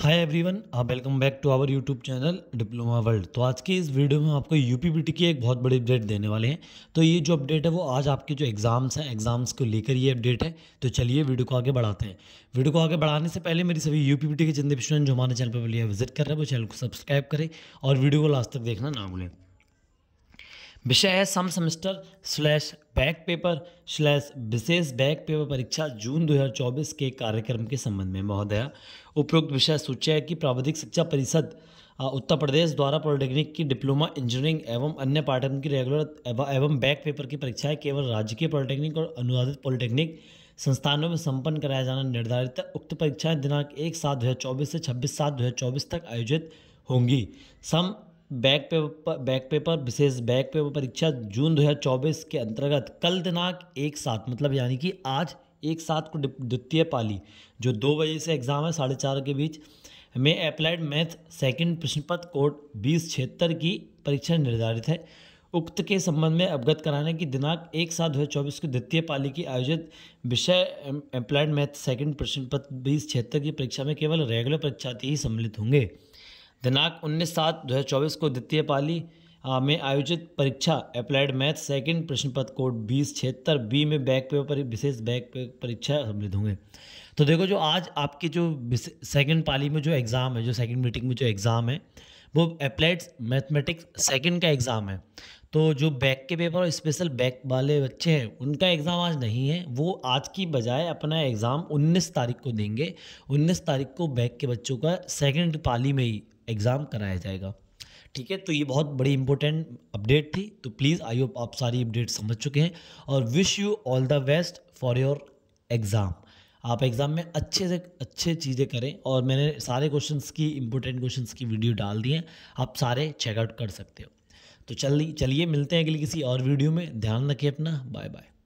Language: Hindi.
हाय एवरीवन आप welcome back to our YouTube channel diploma world तो आज के इस वीडियो में आपको यूपीबीटी की एक बहुत बड़ी अपडेट देने वाले हैं तो ये जो अपडेट है वो आज आपके जो एग्ज़ाम्स हैं एग्ज़ाम्स को लेकर ये अपडेट है तो चलिए वीडियो को आगे बढ़ाते हैं वीडियो को आगे बढ़ाने से पहले मेरी सभी यू के जितने स्टूडेंट जो हमारे चैनल पर विजिट कर रहे हैं वो चैनल को सब्सक्राइब करें और वीडियो को लास्ट तक देखना ना भूलें विषय है सम semester slash back paper slash विशेष बैक पेपर परीक्षा जून 2024 के कार्यक्रम के संबंध में महोदया उपरोक्त विषय सूचय है कि प्राविधिक शिक्षा परिषद उत्तर प्रदेश द्वारा पॉलिटेक्निक की डिप्लोमा इंजीनियरिंग एवं अन्य पाठ्यक्रम की रेगुलर एवं बैक पेपर की परीक्षाएं केवल राज्य के पॉलिटेक्निक और अनुवादित पॉलिटेक्निक संस्थानों में संपन्न कराया जाना निर्धारित है उक्त परीक्षाएं दिनांक एक सात दो से छब्बीस सात दो तक आयोजित होंगी सम बैक पेपर बैक पेपर विशेष बैक पेपर परीक्षा जून 2024 के अंतर्गत कल दिनांक एक सात मतलब यानी कि आज एक सात को द्वितीय पाली जो दो बजे से एग्ज़ाम है साढ़े चार के बीच में अप्लाइड मैथ सेकंड प्रश्नपत्र कोड बीस छिहत्तर की परीक्षा निर्धारित है उक्त के संबंध में अवगत कराने की दिनांक एक सात दो हज़ार चौबीस को द्वितीय पाली की आयोजित विषय अप्लाइड मैथ सेकंड प्रश्न पत्र बीस छिहत्तर की परीक्षा में केवल रेगुलर परीक्षार्थी ही सम्मिलित होंगे दिनांक उन्नीस सात दो हज़ार चौबीस को द्वितीय पाली में आयोजित परीक्षा अप्लाइड मैथ सेकंड प्रश्न पत्र कोड बीस छिहत्तर बी में बैक पेपर विशेष बैक परीक्षा सम्मिलित होंगे तो देखो जो आज आपके जो सेकंड पाली में जो एग्ज़ाम है जो सेकंड मीटिंग में जो एग्ज़ाम है वो अप्लाइड मैथमेटिक्स सेकंड का एग्ज़ाम है तो जो बैक के पेपर और स्पेशल बैक वाले बच्चे हैं उनका एग्ज़ाम आज नहीं है वो आज की बजाय अपना एग्ज़ाम 19 तारीख को देंगे 19 तारीख को बैक के बच्चों का सेकंड पाली में ही एग्ज़ाम कराया जाएगा ठीक है तो ये बहुत बड़ी इंपॉर्टेंट अपडेट थी तो प्लीज़ आई होप आप सारी अपडेट समझ चुके हैं और wish you all the best for your exam आप एग्ज़ाम में अच्छे से अच्छे चीज़ें करें और मैंने सारे क्वेश्चंस की इंपॉर्टेंट क्वेश्चंस की वीडियो डाल दी हैं आप सारे चेकआउट कर सकते हो तो चलिए चलिए मिलते हैं अगली किसी और वीडियो में ध्यान रखिए अपना बाय बाय